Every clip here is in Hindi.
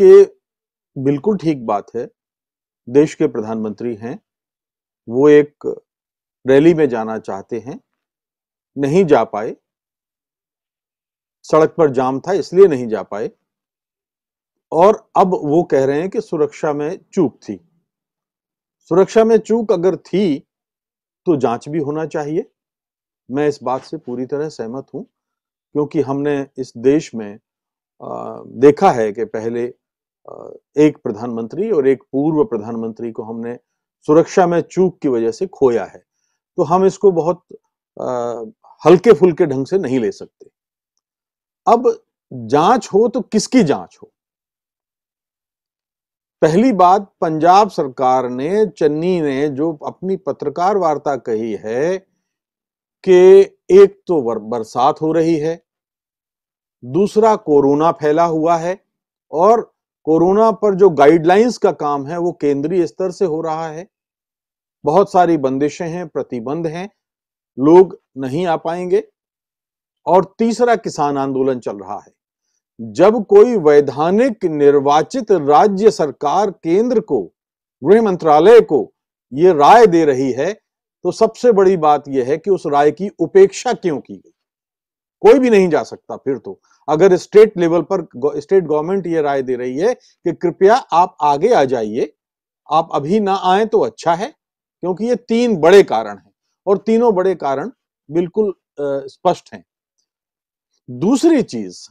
के बिल्कुल ठीक बात है देश के प्रधानमंत्री हैं वो एक रैली में जाना चाहते हैं नहीं जा पाए सड़क पर जाम था इसलिए नहीं जा पाए और अब वो कह रहे हैं कि सुरक्षा में चूक थी सुरक्षा में चूक अगर थी तो जांच भी होना चाहिए मैं इस बात से पूरी तरह सहमत हूं क्योंकि हमने इस देश में आ, देखा है कि पहले एक प्रधानमंत्री और एक पूर्व प्रधानमंत्री को हमने सुरक्षा में चूक की वजह से खोया है तो हम इसको बहुत हल्के फुलके ढंग से नहीं ले सकते अब जांच हो तो किसकी जांच हो पहली बात पंजाब सरकार ने चन्नी ने जो अपनी पत्रकार वार्ता कही है कि एक तो बरसात हो रही है दूसरा कोरोना फैला हुआ है और कोरोना पर जो गाइडलाइंस का काम है वो केंद्रीय स्तर से हो रहा है बहुत सारी बंदिशें हैं प्रतिबंध हैं लोग नहीं आ पाएंगे और तीसरा किसान आंदोलन चल रहा है जब कोई वैधानिक निर्वाचित राज्य सरकार केंद्र को गृह मंत्रालय को ये राय दे रही है तो सबसे बड़ी बात यह है कि उस राय की उपेक्षा क्यों की गई कोई भी नहीं जा सकता फिर तो अगर स्टेट लेवल पर स्टेट गवर्नमेंट ये राय दे रही है कि कृपया आप आगे आ जाइए आप अभी ना आए तो अच्छा है क्योंकि ये तीन बड़े कारण हैं और तीनों बड़े कारण बिल्कुल स्पष्ट हैं दूसरी चीज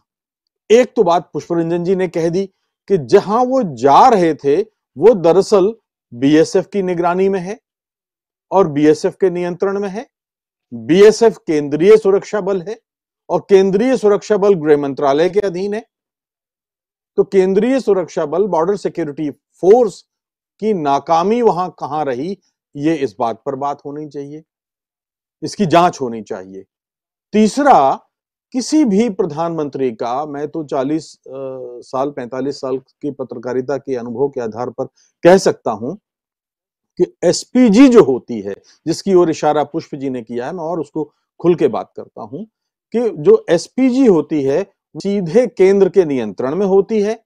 एक तो बात पुष्प रंजन जी ने कह दी कि जहां वो जा रहे थे वो दरअसल बीएसएफ की निगरानी में है और बीएसएफ के नियंत्रण में है बीएसएफ केंद्रीय सुरक्षा बल है और केंद्रीय सुरक्षा बल गृह मंत्रालय के अधीन है तो केंद्रीय सुरक्षा बल बॉर्डर सिक्योरिटी फोर्स की नाकामी वहां कहां रही ये इस बात पर बात होनी चाहिए इसकी जांच होनी चाहिए तीसरा किसी भी प्रधानमंत्री का मैं तो 40 साल 45 साल की पत्रकारिता के अनुभव के आधार पर कह सकता हूं कि एसपीजी जो होती है जिसकी ओर इशारा पुष्प जी ने किया है मैं और उसको खुल के बात करता हूं कि जो एसपीजी होती है सीधे केंद्र के नियंत्रण में होती है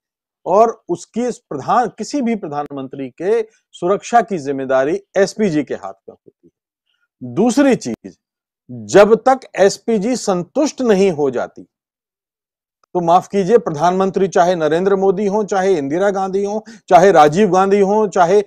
और उसकी प्रधान किसी भी प्रधानमंत्री के सुरक्षा की जिम्मेदारी एसपीजी के हाथ में होती है दूसरी चीज जब तक एसपीजी संतुष्ट नहीं हो जाती तो माफ कीजिए प्रधानमंत्री चाहे नरेंद्र मोदी हो चाहे इंदिरा गांधी हो चाहे राजीव गांधी हो चाहे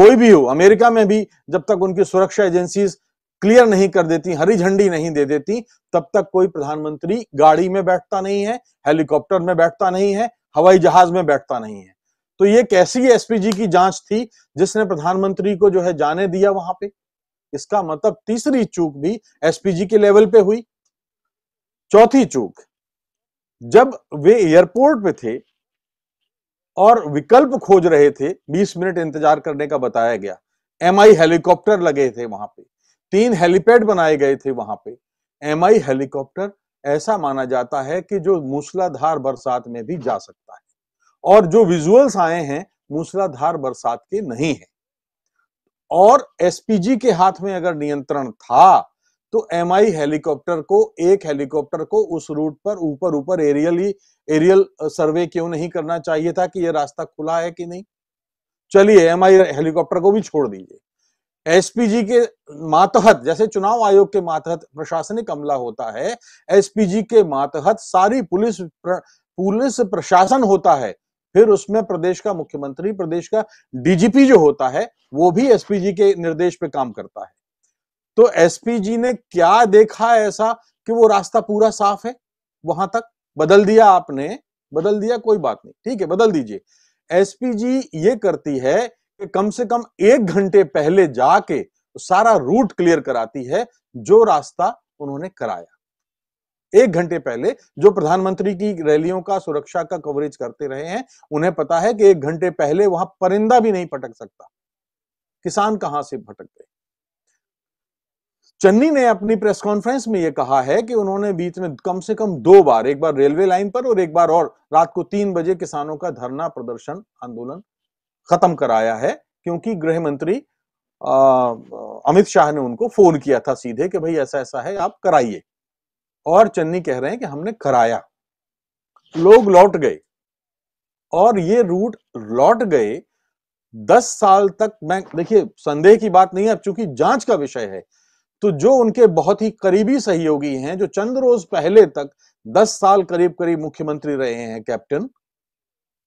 कोई भी हो अमेरिका में भी जब तक उनकी सुरक्षा एजेंसीज क्लियर नहीं कर देती हरी झंडी नहीं दे देती तब तक कोई प्रधानमंत्री गाड़ी में बैठता नहीं है हेलीकॉप्टर में बैठता नहीं है हवाई जहाज में बैठता नहीं है तो ये कैसी एसपीजी की जांच थी जिसने प्रधानमंत्री को जो है जाने दिया वहां पे इसका मतलब तीसरी चूक भी एसपीजी के लेवल पे हुई चौथी चूक जब वे एयरपोर्ट पे थे और विकल्प खोज रहे थे 20 मिनट इंतजार करने का बताया गया एमआई हेलीकॉप्टर लगे थे वहां पे तीन हेलीपैड बनाए गए थे वहां पे एम हेलीकॉप्टर ऐसा माना जाता है कि जो मूसलाधार बरसात में भी जा सकता है और जो विजुअल्स आए हैं मूसलाधार बरसात के नहीं है और एसपीजी के हाथ में अगर नियंत्रण था तो एम हेलीकॉप्टर को एक हेलीकॉप्टर को उस रूट पर ऊपर ऊपर एरियली एरियल सर्वे क्यों नहीं करना चाहिए था कि यह रास्ता खुला है कि नहीं चलिए एम हेलीकॉप्टर को भी छोड़ दीजिए एसपीजी के मातहत जैसे चुनाव आयोग के मातहत प्रशासनिक अमला होता है एसपीजी के मातहत सारी पुलिस प्र, पुलिस प्रशासन होता है फिर उसमें प्रदेश का मुख्यमंत्री प्रदेश का डीजीपी जो होता है वो भी एसपीजी के निर्देश पे काम करता है तो एसपीजी ने क्या देखा ऐसा कि वो रास्ता पूरा साफ है वहां तक बदल दिया आपने बदल दिया कोई बात नहीं ठीक है बदल दीजिए एसपीजी ये करती है कि कम से कम एक घंटे पहले जाके तो सारा रूट क्लियर कराती है जो रास्ता उन्होंने कराया एक घंटे पहले जो प्रधानमंत्री की रैलियों का सुरक्षा का कवरेज करते रहे हैं उन्हें पता है कि एक घंटे पहले वहां परिंदा भी नहीं पटक सकता किसान कहां से भटक गए चन्नी ने अपनी प्रेस कॉन्फ्रेंस में यह कहा है कि उन्होंने बीच में कम से कम दो बार एक बार रेलवे लाइन पर और एक बार और रात को तीन बजे किसानों का धरना प्रदर्शन आंदोलन खत्म कराया है क्योंकि गृह मंत्री अमित शाह ने उनको फोन किया था सीधे कि भाई ऐसा ऐसा है आप कराइए और चन्नी कह रहे हैं कि हमने कराया लोग लौट गए और ये रूट लौट गए दस साल तक मैं देखिए संदेह की बात नहीं है अब चूंकि जांच का विषय है तो जो उनके बहुत ही करीबी सहयोगी हैं जो चंद रोज पहले तक दस साल करीब करीब मुख्यमंत्री रहे हैं कैप्टन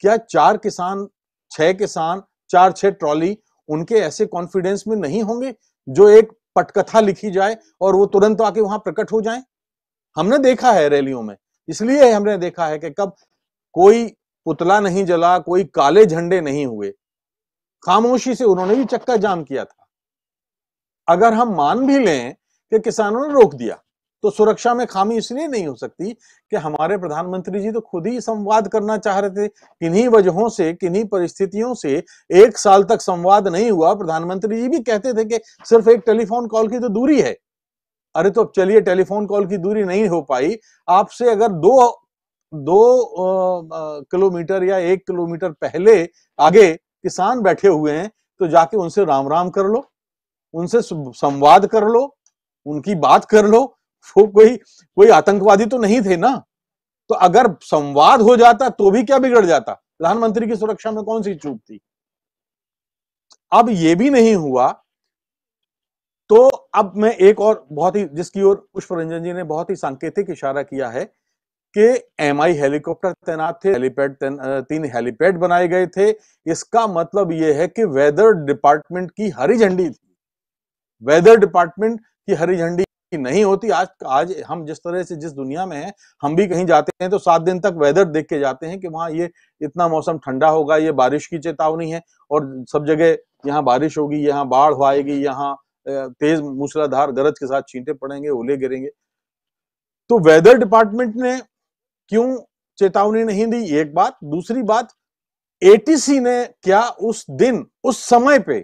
क्या चार किसान छह किसान चार छह ट्रॉली उनके ऐसे कॉन्फिडेंस में नहीं होंगे जो एक पटकथा लिखी जाए और वो तुरंत आके वहां प्रकट हो जाए हमने देखा है रैलियों में इसलिए हमने देखा है कि कब कोई पुतला नहीं जला कोई काले झंडे नहीं हुए खामोशी से उन्होंने भी चक्का जाम किया था अगर हम मान भी लें कि किसानों ने रोक दिया तो सुरक्षा में खामी इसलिए नहीं हो सकती कि हमारे प्रधानमंत्री जी तो खुद ही संवाद करना चाह रहे थे किन्हीं वजहों से किन्हीं परिस्थितियों से एक साल तक संवाद नहीं हुआ प्रधानमंत्री जी भी कहते थे कि सिर्फ एक टेलीफोन कॉल की तो दूरी है अरे तो अब चलिए टेलीफोन कॉल की दूरी नहीं हो पाई आपसे अगर दो दो किलोमीटर या एक किलोमीटर पहले आगे किसान बैठे हुए हैं तो जाके उनसे राम राम कर लो उनसे संवाद कर लो उनकी बात कर लो वो कोई कोई आतंकवादी तो नहीं थे ना तो अगर संवाद हो जाता तो भी क्या बिगड़ जाता प्रधानमंत्री की सुरक्षा में कौन सी चूक थी अब ये भी नहीं हुआ तो अब मैं एक और बहुत ही जिसकी ओर पुष्प रंजन जी ने बहुत ही सांकेतिक इशारा किया है कि एम आई हेलीकॉप्टर तैनात थे हेलीपैड तीन हेलीपैड बनाए गए थे इसका मतलब यह है कि वेदर डिपार्टमेंट की हरी झंडी थी वेदर डिपार्टमेंट की हरी झंडी की नहीं होती आज आज हम जिस तरह से जिस दुनिया में हैं हम भी कहीं जाते हैं तो सात दिन तक वेदर देख के जाते हैं कि वहाँ ये इतना मौसम ठंडा होगा ये बारिश की चेतावनी है और सब जगह यहाँ बारिश होगी यहाँ बाढ़ आएगी यहाँ तेज मूसलाधार गरज के साथ छींटे पड़ेंगे ओले गिरेंगे तो वेदर डिपार्टमेंट ने क्यों चेतावनी नहीं दी एक बात दूसरी बात एटीसी ने क्या उस दिन उस समय पे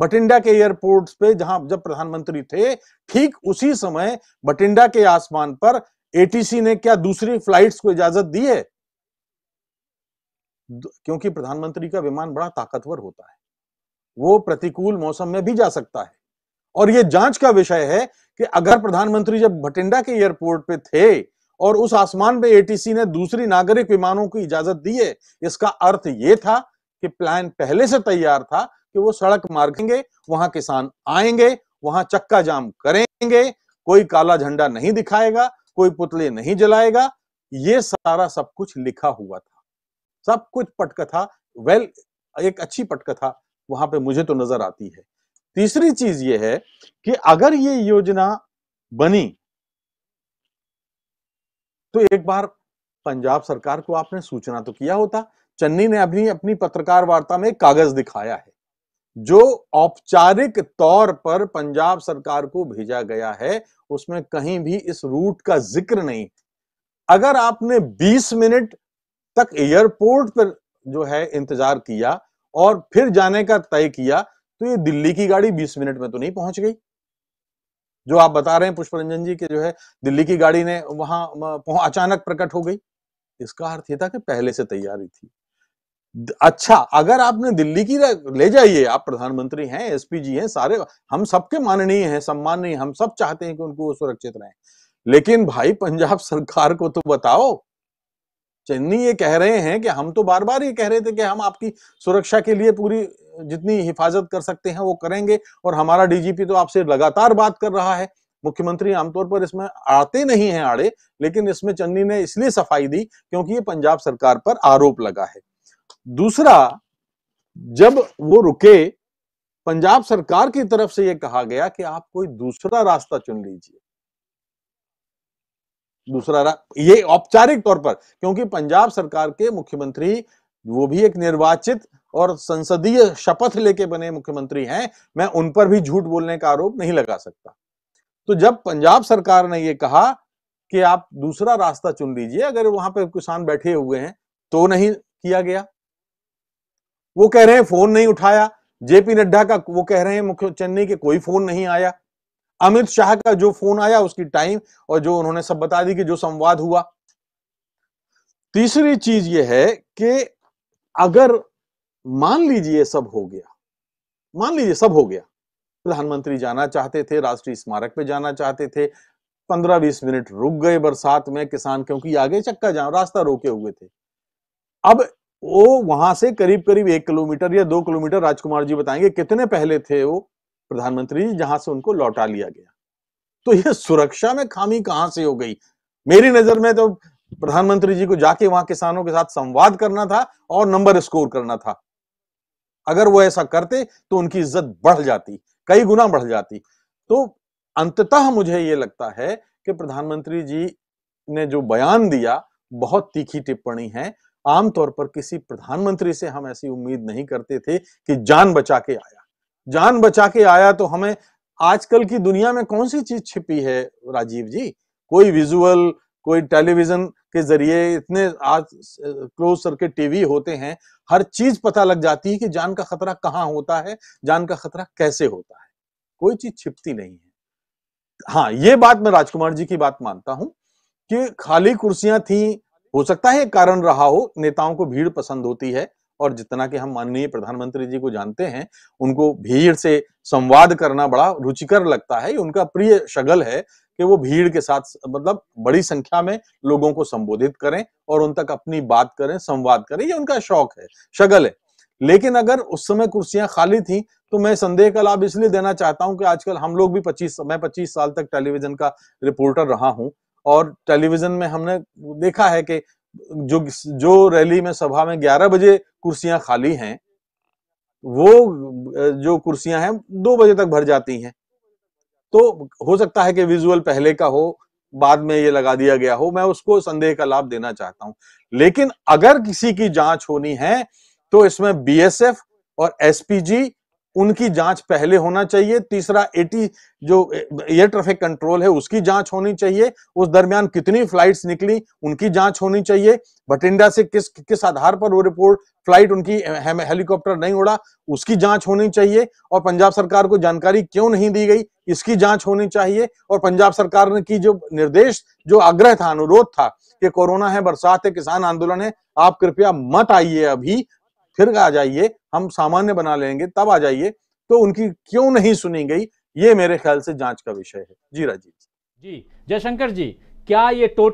बटिंडा के एयरपोर्ट पे जहां जब प्रधानमंत्री थे ठीक उसी समय बटिंडा के आसमान पर एटीसी ने क्या दूसरी फ्लाइट्स को इजाजत दी है क्योंकि प्रधानमंत्री का विमान बड़ा ताकतवर होता है वो प्रतिकूल मौसम में भी जा सकता है और ये जांच का विषय है कि अगर प्रधानमंत्री जब भटिंडा के एयरपोर्ट पे थे और उस आसमान पे एटीसी ने दूसरी नागरिक विमानों की इजाजत दी है इसका अर्थ ये था कि प्लान पहले से तैयार था कि वो सड़क मार्गेंगे वहां किसान आएंगे वहां चक्का जाम करेंगे कोई काला झंडा नहीं दिखाएगा कोई पुतले नहीं जलाएगा ये सारा सब कुछ लिखा हुआ था सब कुछ पटकथा वेल एक अच्छी पटकथा वहां पे मुझे तो नजर आती है तीसरी चीज ये है कि अगर ये योजना बनी तो एक बार पंजाब सरकार को आपने सूचना तो किया होता चन्नी ने अभी अपनी पत्रकार वार्ता में कागज दिखाया है जो औपचारिक तौर पर पंजाब सरकार को भेजा गया है उसमें कहीं भी इस रूट का जिक्र नहीं अगर आपने 20 मिनट तक एयरपोर्ट पर जो है इंतजार किया और फिर जाने का तय किया तो ये दिल्ली की गाड़ी 20 मिनट में तो नहीं पहुंच गई जो आप बता रहे हैं पुष्प रंजन जी के जो है दिल्ली की गाड़ी ने वहां अचानक प्रकट हो गई इसका अर्थ यह था कि पहले से तैयारी थी अच्छा अगर आपने दिल्ली की ले जाइए आप प्रधानमंत्री हैं एसपी जी हैं सारे हम सबके माननीय हैं सम्माननीय हम सब चाहते हैं कि उनको वो सुरक्षित रहें लेकिन भाई पंजाब सरकार को तो बताओ चन्नी ये कह रहे हैं कि हम तो बार बार ये कह रहे थे कि हम आपकी सुरक्षा के लिए पूरी जितनी हिफाजत कर सकते हैं वो करेंगे और हमारा डीजीपी तो आपसे लगातार बात कर रहा है मुख्यमंत्री आमतौर पर इसमें आते नहीं हैं आड़े लेकिन इसमें चन्नी ने इसलिए सफाई दी क्योंकि ये पंजाब सरकार पर आरोप लगा है दूसरा जब वो रुके पंजाब सरकार की तरफ से यह कहा गया कि आप कोई दूसरा रास्ता चुन लीजिए दूसरा रा... ये औपचारिक तौर पर क्योंकि पंजाब सरकार के मुख्यमंत्री वो भी एक निर्वाचित और संसदीय शपथ लेके बने मुख्यमंत्री हैं मैं उन पर भी झूठ बोलने का आरोप नहीं लगा सकता तो जब पंजाब सरकार ने यह कहा कि आप दूसरा रास्ता चुन लीजिए अगर वहां पर किसान बैठे हुए हैं तो नहीं किया गया वो कह रहे हैं फोन नहीं उठाया जेपी नड्डा का वो कह रहे हैं मुख्य चेन्नई के कोई फोन नहीं आया अमित शाह का जो फोन आया उसकी टाइम और जो उन्होंने सब बता दी कि जो संवाद हुआ तीसरी चीज ये है कि अगर मान लीजिए सब हो गया मान लीजिए सब हो गया प्रधानमंत्री जाना चाहते थे राष्ट्रीय स्मारक पे जाना चाहते थे पंद्रह बीस मिनट रुक गए बरसात में किसान क्योंकि आगे चक्का जाओ रास्ता रोके हुए थे अब वो वहां से करीब करीब एक किलोमीटर या दो किलोमीटर राजकुमार जी बताएंगे कितने पहले थे वो प्रधानमंत्री जी जहां से उनको लौटा लिया गया तो ये सुरक्षा में खामी कहां से हो गई मेरी नजर में तो प्रधानमंत्री जी को जाके वहां किसानों के साथ संवाद करना था और नंबर स्कोर करना था अगर वो ऐसा करते तो उनकी इज्जत बढ़ जाती कई गुना बढ़ जाती तो अंततः मुझे ये लगता है कि प्रधानमंत्री जी ने जो बयान दिया बहुत तीखी टिप्पणी है आमतौर पर किसी प्रधानमंत्री से हम ऐसी उम्मीद नहीं करते थे कि जान बचा के आया जान बचा के आया तो हमें आजकल की दुनिया में कौन सी चीज छिपी है राजीव जी कोई विजुअल कोई टेलीविजन के जरिए इतने आज क्लोज सर्किट टीवी होते हैं हर चीज पता लग जाती है कि जान का खतरा कहाँ होता है जान का खतरा कैसे होता है कोई चीज छिपती नहीं है हाँ ये बात मैं राजकुमार जी की बात मानता हूं कि खाली कुर्सियां थी हो सकता है कारण रहा हो नेताओं को भीड़ पसंद होती है और जितना कि हम माननीय प्रधानमंत्री जी को जानते हैं उनको भीड़ से संवाद करना बड़ा रुचिकर लगता है उनका प्रिय शगल है कि वो भीड़ के साथ मतलब बड़ी संख्या में लोगों को संबोधित करें और उन तक अपनी बात करें संवाद करें ये उनका शौक है शगल है लेकिन अगर उस समय कुर्सियां खाली थी तो मैं संदेह का लाभ इसलिए देना चाहता हूं कि आजकल हम लोग भी 25 मैं 25 साल तक टेलीविजन का रिपोर्टर रहा हूं और टेलीविजन में हमने देखा है कि जो जो रैली में सभा में 11 बजे कुर्सियां खाली हैं वो जो कुर्सियां हैं दो बजे तक भर जाती हैं तो हो सकता है कि विजुअल पहले का हो बाद में ये लगा दिया गया हो मैं उसको संदेह का लाभ देना चाहता हूं लेकिन अगर किसी की जांच होनी है तो इसमें बीएसएफ और एसपीजी उनकी जांच पहले होना चाहिए तीसरा एटी जो एयर ट्रैफिक कंट्रोल है उसकी जांच होनी चाहिए उस दरमियान कितनी फ्लाइट्स निकली उनकी जांच होनी चाहिए बठिंडा से किस किस आधार पर वो रिपोर्ट फ्लाइट उनकी हेलीकॉप्टर नहीं उड़ा उसकी जांच होनी चाहिए और पंजाब सरकार को जानकारी क्यों नहीं दी गई इसकी जांच होनी चाहिए और पंजाब सरकार ने की जो निर्देश जो आग्रह था अनुरोध था कि कोरोना है बरसात है किसान आंदोलन है आप कृपया मत आइए अभी फिर आ जाइए हम सामान्य बना लेंगे तब आ जाइए तो उनकी क्यों नहीं सुनी गई ये मेरे ख्याल से जांच का विषय है जी राजीव जी जयशंकर जी क्या ये टोटल